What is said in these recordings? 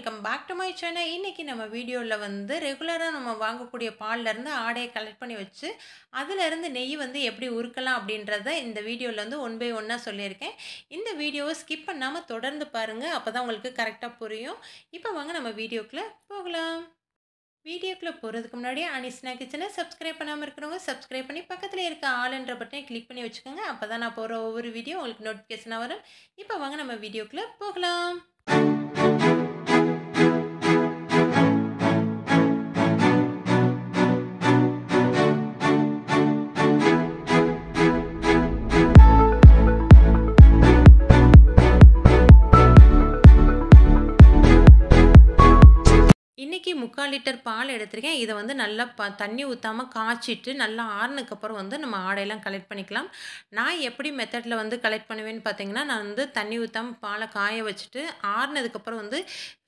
welcome back to my channel இன்றைக்கி நம்ம வீடியோவில் வந்து ரெகுலராக நம்ம வாங்கக்கூடிய பால்லேருந்து ஆடையை கலெக்ட் பண்ணி வச்சு அதிலேருந்து நெய் வந்து எப்படி உருக்கலாம் அப்படின்றத இந்த வீடியோவில் வந்து ஒன் பை ஒன்னாக சொல்லியிருக்கேன் இந்த வீடியோவை ஸ்கிப் பண்ணாமல் தொடர்ந்து பாருங்கள் அப்போ தான் உங்களுக்கு கரெக்டாக புரியும் இப்போ வாங்க நம்ம வீடியோக்குள்ளே போகலாம் வீடியோக்குள்ளே போகிறதுக்கு முன்னாடி அனிஸ்னா கிச்சனை சப்ஸ்கிரைப் பண்ணாமல் இருக்கிறவங்க சப்ஸ்கிரைப் பண்ணி பக்கத்தில் இருக்க ஆளுன்ற பட்டனை கிளிக் பண்ணி வச்சுக்கோங்க அப்போ தான் நான் போகிற ஒவ்வொரு வீடியோ உங்களுக்கு நோட்டிஃபிகேஷனாக வரும் இப்போ வாங்க நம்ம வீடியோக்குள்ளே போகலாம் முக்கால் லிட்டர் பால் எடுத்திருக்கேன் இதை வந்து நல்லா ப தண்ணி ஊற்றாமல் காய்ச்சிட்டு நல்லா ஆறுனதுக்கப்புறம் வந்து நம்ம ஆடையெல்லாம் கலெக்ட் பண்ணிக்கலாம் நான் எப்படி மெத்தடில் வந்து கலெக்ட் பண்ணுவேன்னு பார்த்தீங்கன்னா நான் வந்து தண்ணி ஊற்றாமல் பாலை காய வச்சுட்டு ஆறுனதுக்கப்புறம் வந்து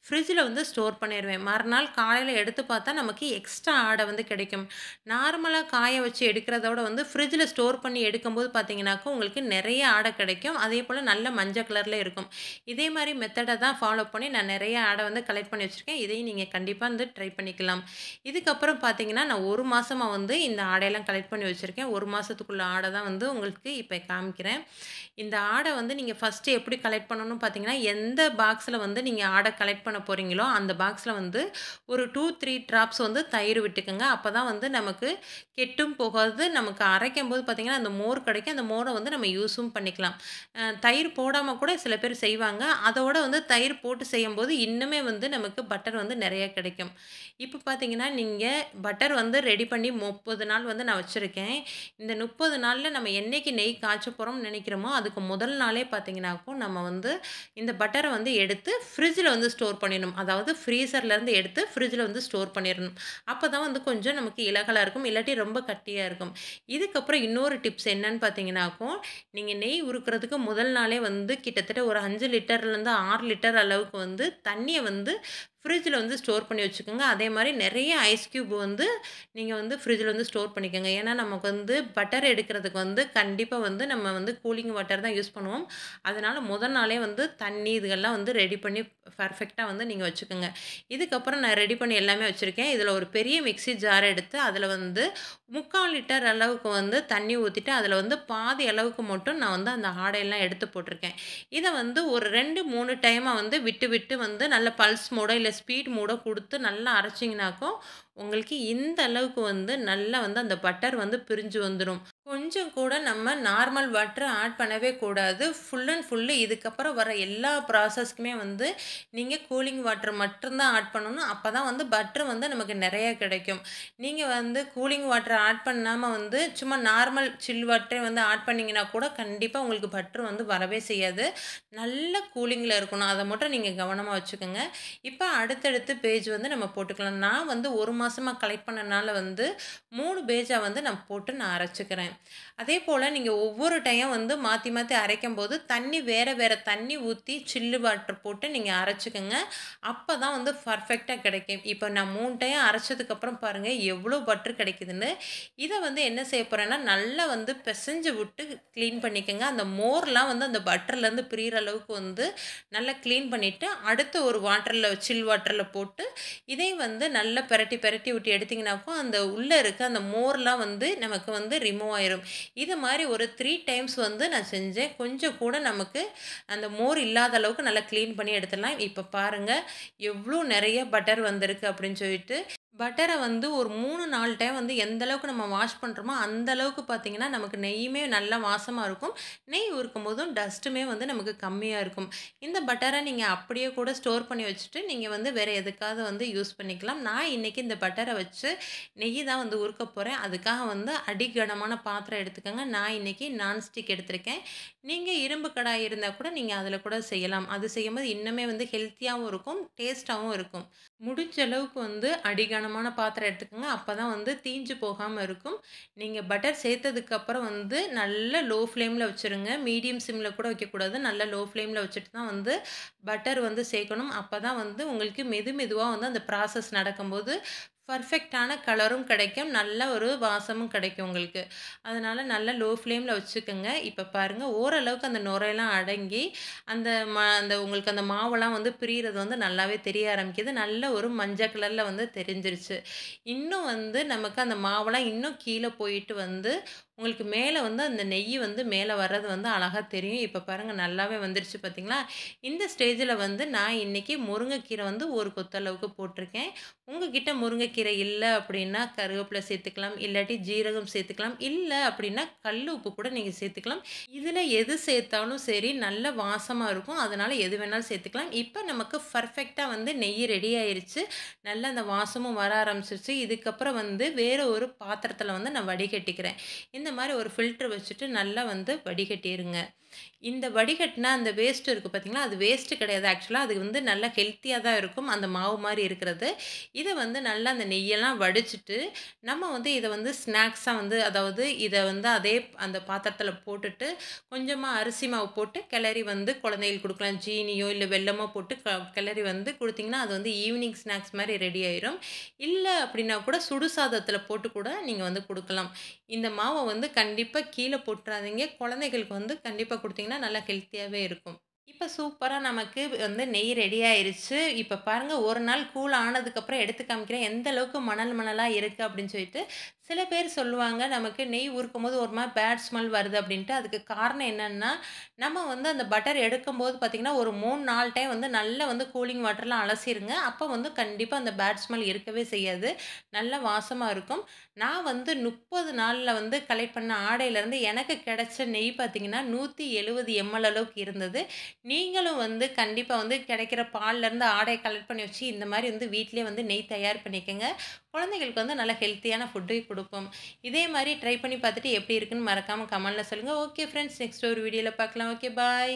ஃப்ரிட்ஜில் வந்து ஸ்டோர் பண்ணிடுவேன் மறுநாள் காலையில் எடுத்து பார்த்தா நமக்கு எக்ஸ்ட்ரா ஆடை வந்து கிடைக்கும் நார்மலாக காய வச்சு எடுக்கிறதோட வந்து ஃப்ரிட்ஜில் ஸ்டோர் பண்ணி எடுக்கும்போது பார்த்தீங்கன்னாக்கா உங்களுக்கு நிறைய ஆடை கிடைக்கும் அதே போல் நல்ல மஞ்சள் கலரில் இருக்கும் இதே மாதிரி மெத்தடை தான் ஃபாலோ பண்ணி நான் நிறைய ஆடை வந்து கலெக்ட் பண்ணி வச்சுருக்கேன் இதையும் நீங்கள் கண்டிப்பாக வந்து ட்ரை பண்ணிக்கலாம் இதுக்கப்புறம் பார்த்தீங்கன்னா நான் ஒரு மாதமாக வந்து இந்த ஆடையெல்லாம் கலெக்ட் பண்ணி வச்சுருக்கேன் ஒரு மாதத்துக்குள்ள ஆடை தான் வந்து உங்களுக்கு இப்போ காமிக்கிறேன் இந்த ஆடை வந்து நீங்கள் ஃபஸ்ட்டு எப்படி கலெக்ட் பண்ணணும்னு பார்த்தீங்கன்னா எந்த பாக்ஸில் வந்து நீங்கள் ஆடை கலெக்ட் பண்ண போகிறீங்களோ அந்த பாக்ஸில் வந்து ஒரு டூ த்ரீ ட்ராப்ஸ் வந்து தயிர் விட்டுக்குங்க அப்போ தான் வந்து நமக்கு கெட்டும் போகாது நமக்கு அரைக்கும் போது பார்த்திங்கன்னா அந்த மோர் கிடைக்கும் அந்த மோரை வந்து நம்ம யூஸும் பண்ணிக்கலாம் தயிர் போடாமல் கூட சில பேர் செய்வாங்க அதோட வந்து தயிர் போட்டு செய்யும்போது இன்னுமே வந்து நமக்கு பட்டர் வந்து நிறையா கிடைக்கும் இப்போ பார்த்தீங்கன்னா நீங்கள் பட்டர் வந்து ரெடி பண்ணி முப்பது நாள் வந்து நான் வச்சுருக்கேன் இந்த முப்பது நாளில் நம்ம என்றைக்கு நெய் காய்ச்ச போகிறோம்னு நினைக்கிறோமோ அதுக்கு முதல் நாளே பார்த்தீங்கன்னாக்கும் நம்ம வந்து இந்த பட்டரை வந்து எடுத்து ஃப்ரிட்ஜில் வந்து ஸ்டோர் பண்ணிடணும் அதாவது ஃப்ரீசர்லேருந்து எடுத்து ஃப்ரிட்ஜில் வந்து ஸ்டோர் பண்ணிடணும் அப்போ தான் வந்து கொஞ்சம் நமக்கு இலகலாக இருக்கும் இல்லாட்டி ரொம்ப கட்டியாக இருக்கும் இதுக்கப்புறம் இன்னொரு டிப்ஸ் என்னன்னு பார்த்தீங்கன்னாக்கும் நீங்கள் நெய் உருக்கிறதுக்கு முதல் நாளே வந்து கிட்டத்தட்ட ஒரு அஞ்சு லிட்டர்லேருந்து ஆறு லிட்டர் அளவுக்கு வந்து தண்ணியை வந்து ஃப்ரிட்ஜில் வந்து ஸ்டோர் பண்ணி வச்சுக்கோங்க அதே மாதிரி நிறைய ஐஸ் க்யூப் வந்து நீங்கள் வந்து ஃப்ரிட்ஜில் வந்து ஸ்டோர் பண்ணிக்கோங்க ஏன்னா நமக்கு வந்து பட்டர் எடுக்கிறதுக்கு வந்து கண்டிப்பாக வந்து நம்ம வந்து கூலிங் வாட்டர் தான் யூஸ் பண்ணுவோம் அதனால் முதல் நாளே வந்து தண்ணி இதுகள்லாம் வந்து ரெடி பண்ணி பர்ஃபெக்டாக வந்து நீங்கள் வச்சுக்கோங்க இதுக்கப்புறம் நான் ரெடி பண்ணி எல்லாமே வச்சுருக்கேன் இதில் ஒரு பெரிய மிக்சி ஜார் எடுத்து அதில் வந்து முக்கால் லிட்டர் அளவுக்கு வந்து தண்ணி ஊற்றிட்டு அதில் வந்து பாதி அளவுக்கு மட்டும் நான் வந்து அந்த ஆடையெல்லாம் எடுத்து போட்டிருக்கேன் இதை வந்து ஒரு ரெண்டு மூணு டைமாக வந்து விட்டு விட்டு வந்து நல்ல பல்ஸ் மூட இல்லை ஸ்பீட் மூட கொடுத்து நல்லா அரைச்சிங்கனாக்கும் உங்களுக்கு இந்த அளவுக்கு வந்து நல்லா வந்து அந்த பட்டர் வந்து பிரிஞ்சு வந்துடும் கொஞ்சம் கூட நம்ம நார்மல் வாட்டர் ஆட் பண்ணவே கூடாது ஃபுல் அண்ட் ஃபுல்லு இதுக்கப்புறம் வர எல்லா ப்ராசஸ்க்குமே வந்து நீங்கள் கூலிங் வாட்டர் மட்டும்தான் ஆட் பண்ணணும் அப்போ தான் வந்து பட்டர் வந்து நமக்கு நிறையா கிடைக்கும் நீங்கள் வந்து கூலிங் வாட்டரை ஆட் பண்ணாமல் வந்து சும்மா நார்மல் சில் வாட்டரே வந்து ஆட் பண்ணிங்கன்னா கூட கண்டிப்பாக உங்களுக்கு பட்டர் வந்து வரவே செய்யாது நல்ல கூலிங்கில் இருக்கணும் அதை மட்டும் நீங்கள் கவனமாக வச்சுக்கோங்க இப்போ அடுத்தடுத்து பேஜ் வந்து நம்ம போட்டுக்கலாம் நான் வந்து ஒரு மாதமாக கலெக்ட் பண்ணனால வந்து மூணு பேஜாக வந்து நான் போட்டு நான் அரைச்சிக்கிறேன் அதே போல் நீங்கள் ஒவ்வொரு டைம் வந்து மாற்றி மாற்றி அரைக்கும் போது தண்ணி வேறு வேறு தண்ணி ஊற்றி சில்லு வாட்டர் போட்டு நீங்கள் அரைச்சிக்கோங்க அப்போ தான் வந்து பர்ஃபெக்டாக கிடைக்கும் இப்போ நான் மூணு டைம் அரைச்சதுக்கப்புறம் பாருங்கள் எவ்வளோ பட்ரு கிடைக்குதுன்னு இதை வந்து என்ன செய்ய போகிறேன்னா நல்லா வந்து பிசைஞ்சு விட்டு க்ளீன் பண்ணிக்கோங்க அந்த மோர்லாம் வந்து அந்த பட்டர்லேருந்து பிரிகிற அளவுக்கு வந்து நல்லா க்ளீன் பண்ணிவிட்டு அடுத்து ஒரு வாட்டரில் சில் வாட்டரில் போட்டு இதையும் வந்து நல்லா பெரட்டி பெரட்டி விட்டு எடுத்திங்கனாக்கும் அந்த உள்ளே இருக்க அந்த மோர்லாம் வந்து நமக்கு வந்து ரிமூவ் ஆயிரும் இது மாதிரி ஒரு த்ரீ டைம்ஸ் வந்து நான் செஞ்சேன் கொஞ்சம் கூட நமக்கு அந்த மோர் இல்லாத அளவுக்கு நல்லா க்ளீன் பண்ணி எடுத்துடலாம் இப்போ பாருங்கள் எவ்வளோ நிறைய பட்டர் வந்திருக்கு அப்படின்னு சொல்லிட்டு பட்டரை வந்து ஒரு மூணு நாலு டைம் வந்து எந்த அளவுக்கு நம்ம வாஷ் பண்ணுறோமோ அந்த அளவுக்கு பார்த்திங்கன்னா நமக்கு நெய்யுமே நல்லா வாசமாக இருக்கும் நெய் உருக்கும் போதும் டஸ்ட்டுமே வந்து நமக்கு கம்மியாக இருக்கும் இந்த பட்டரை நீங்கள் அப்படியே கூட ஸ்டோர் பண்ணி வச்சுட்டு நீங்கள் வந்து வேறு எதுக்காக வந்து யூஸ் பண்ணிக்கலாம் நான் இன்றைக்கி இந்த பட்டரை வச்சு நெய் தான் வந்து உருக்க போகிறேன் அதுக்காக வந்து அடிகனமான பாத்திரம் எடுத்துக்கோங்க நான் இன்றைக்கி நான்ஸ்டிக் எடுத்திருக்கேன் நீங்கள் இரும்பு கடாய் இருந்தால் கூட நீங்கள் அதில் கூட செய்யலாம் அது செய்யும்போது இன்னுமே வந்து ஹெல்த்தியாகவும் இருக்கும் டேஸ்ட்டாகவும் இருக்கும் முடிஞ்ச அளவுக்கு வந்து அடிகனம் சுத்தமான பாத்திரம் எடுத்துக்கோங்க அப்போ தான் வந்து தீஞ்சு போகாமல் இருக்கும் நீங்கள் பட்டர் சேர்த்ததுக்கப்புறம் வந்து நல்ல லோ ஃப்ளேமில் வச்சுருங்க மீடியம் சிம்மில் கூட வைக்கக்கூடாது நல்ல லோ ஃப்ளேமில் வச்சுட்டு தான் வந்து பட்டர் வந்து சேர்க்கணும் அப்போ தான் வந்து உங்களுக்கு மெது மெதுவாக வந்து அந்த ப்ராசஸ் நடக்கும்போது பர்ஃபெக்டான கலரும் கிடைக்கும் நல்ல ஒரு வாசமும் கிடைக்கும் உங்களுக்கு அதனால் நல்லா லோ ஃப்ளேமில் வச்சுக்கோங்க இப்போ பாருங்கள் ஓரளவுக்கு அந்த நுரையெல்லாம் அடங்கி அந்த ம அந்த உங்களுக்கு அந்த மாவெல்லாம் வந்து பிரிகிறது வந்து நல்லாவே தெரிய ஆரம்பிக்குது நல்ல ஒரு மஞ்சள் கலரில் வந்து தெரிஞ்சிருச்சு இன்னும் வந்து நமக்கு அந்த மாவெல்லாம் இன்னும் கீழே போயிட்டு வந்து உங்களுக்கு மேலே வந்து அந்த நெய் வந்து மேலே வர்றது வந்து அழகாக தெரியும் இப்போ பாருங்கள் நல்லாவே வந்துருச்சு பார்த்திங்களா இந்த ஸ்டேஜில் வந்து நான் இன்றைக்கி முருங்கைக்கீரை வந்து ஒரு கொத்தளவுக்கு போட்டிருக்கேன் உங்ககிட்ட முருங்கைக்கீரை இல்லை அப்படின்னா கருவேப்பிலை சேர்த்துக்கலாம் இல்லாட்டி ஜீரகம் சேர்த்துக்கலாம் இல்லை அப்படின்னா கல் உப்பு கூட நீங்கள் சேர்த்துக்கலாம் இதில் எது சேர்த்தாலும் சரி நல்ல வாசமாக இருக்கும் அதனால் எது வேணாலும் சேர்த்துக்கலாம் இப்போ நமக்கு பர்ஃபெக்டாக வந்து நெய் ரெடி ஆயிடுச்சு நல்ல அந்த வாசமும் வர ஆரம்பிச்சிருச்சு இதுக்கப்புறம் வந்து வேறு ஒரு பாத்திரத்தில் வந்து நான் வடிகட்டிக்கிறேன் இந்த மாதிரி ஒரு ஃபில்ட்ரு வச்சுட்டு நல்லா வந்து வடிகட்டிடுங்க இந்த வடிகட்டினா அந்த வேஸ்ட் இருக்குது பார்த்திங்களா அது வேஸ்ட்டு கிடையாது ஆக்சுவலாக அது வந்து நல்லா ஹெல்த்தியாக தான் இருக்கும் அந்த மாவு மாதிரி இருக்கிறது இதை வந்து நல்லா அந்த நெய்யெல்லாம் வடிச்சிட்டு நம்ம வந்து இதை வந்து ஸ்நாக்ஸாக வந்து அதாவது இதை வந்து அதே அந்த பாத்திரத்தில் போட்டுட்டு கொஞ்சமாக அரிசி மாவு போட்டு கிளறி வந்து குழந்தைகளுக்கு கொடுக்கலாம் ஜீனியோ இல்லை வெள்ளமோ போட்டு க கிளறி வந்து கொடுத்திங்கன்னா அது வந்து ஈவினிங் ஸ்நாக்ஸ் மாதிரி ரெடி ஆயிரும் இல்லை அப்படின்னா கூட சுடு சாதத்தில் போட்டு கூட நீங்கள் வந்து கொடுக்கலாம் இந்த மாவை வந்து கண்டிப்பாக கீழே போட்டுறாதீங்க குழந்தைகளுக்கு வந்து கண்டிப்பாக கொடுத்தீங்கன்னா நல்லா ஹெல்த்தியாகவே இருக்கும் இப்போ சூப்பராக நமக்கு வந்து நெய் ரெடி ஆயிடுச்சு இப்போ பாருங்கள் ஒரு நாள் கூல் ஆனதுக்கப்புறம் எடுத்து காமிக்கிறேன் எந்த அளவுக்கு மணல் மணலாக இருக்குது அப்படின்னு சொல்லிட்டு சில பேர் சொல்லுவாங்க நமக்கு நெய் ஊறுக்கும் போது ஒரு மாதிரி பேட் ஸ்மெல் வருது அப்படின்ட்டு அதுக்கு காரணம் என்னென்னா நம்ம வந்து அந்த பட்டர் எடுக்கும்போது பார்த்திங்கன்னா ஒரு மூணு நாலு டைம் வந்து நல்லா வந்து கூலிங் வாட்டர்லாம் அலசிருங்க அப்போ வந்து கண்டிப்பாக அந்த பேட் ஸ்மெல் இருக்கவே செய்யாது நல்ல வாசமாக இருக்கும் நான் வந்து முப்பது நாளில் வந்து கலெக்ட் பண்ண ஆடையிலேருந்து எனக்கு கிடைச்ச நெய் பார்த்திங்கன்னா நூற்றி எழுபது எம்எல் அளவுக்கு இருந்தது நீங்களும் வந்து கண்டிப்பாக வந்து கிடைக்கிற பால்லேருந்து ஆடையை கலெக்ட் பண்ணி வச்சு இந்த மாதிரி வந்து வீட்டிலே வந்து நெய் தயார் பண்ணிக்கோங்க குழந்தைங்களுக்கு வந்து நல்ல ஹெல்த்தியான ஃபுட்டு கொடுப்போம் இதே மாதிரி ட்ரை பண்ணி பார்த்துட்டு எப்படி இருக்குன்னு மறக்காமல் கமெண்டில் சொல்லுங்கள் ஓகே ஃப்ரெண்ட்ஸ் நெக்ஸ்ட் ஒரு வீடியோவில் பார்க்கலாம் ஓகே பாய்